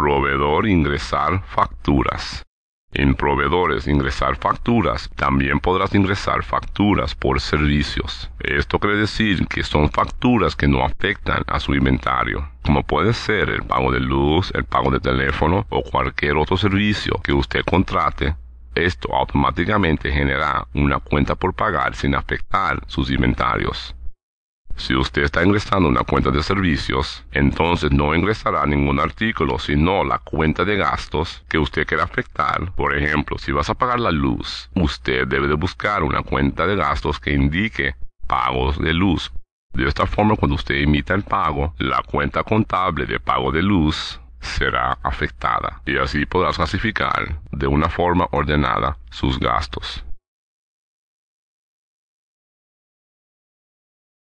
proveedor ingresar facturas. En proveedores ingresar facturas, también podrás ingresar facturas por servicios. Esto quiere decir que son facturas que no afectan a su inventario, como puede ser el pago de luz, el pago de teléfono o cualquier otro servicio que usted contrate. Esto automáticamente genera una cuenta por pagar sin afectar sus inventarios. Si usted está ingresando una cuenta de servicios, entonces no ingresará ningún artículo, sino la cuenta de gastos que usted quiera afectar. Por ejemplo, si vas a pagar la luz, usted debe de buscar una cuenta de gastos que indique pagos de luz. De esta forma, cuando usted imita el pago, la cuenta contable de pago de luz será afectada y así podrás clasificar de una forma ordenada sus gastos.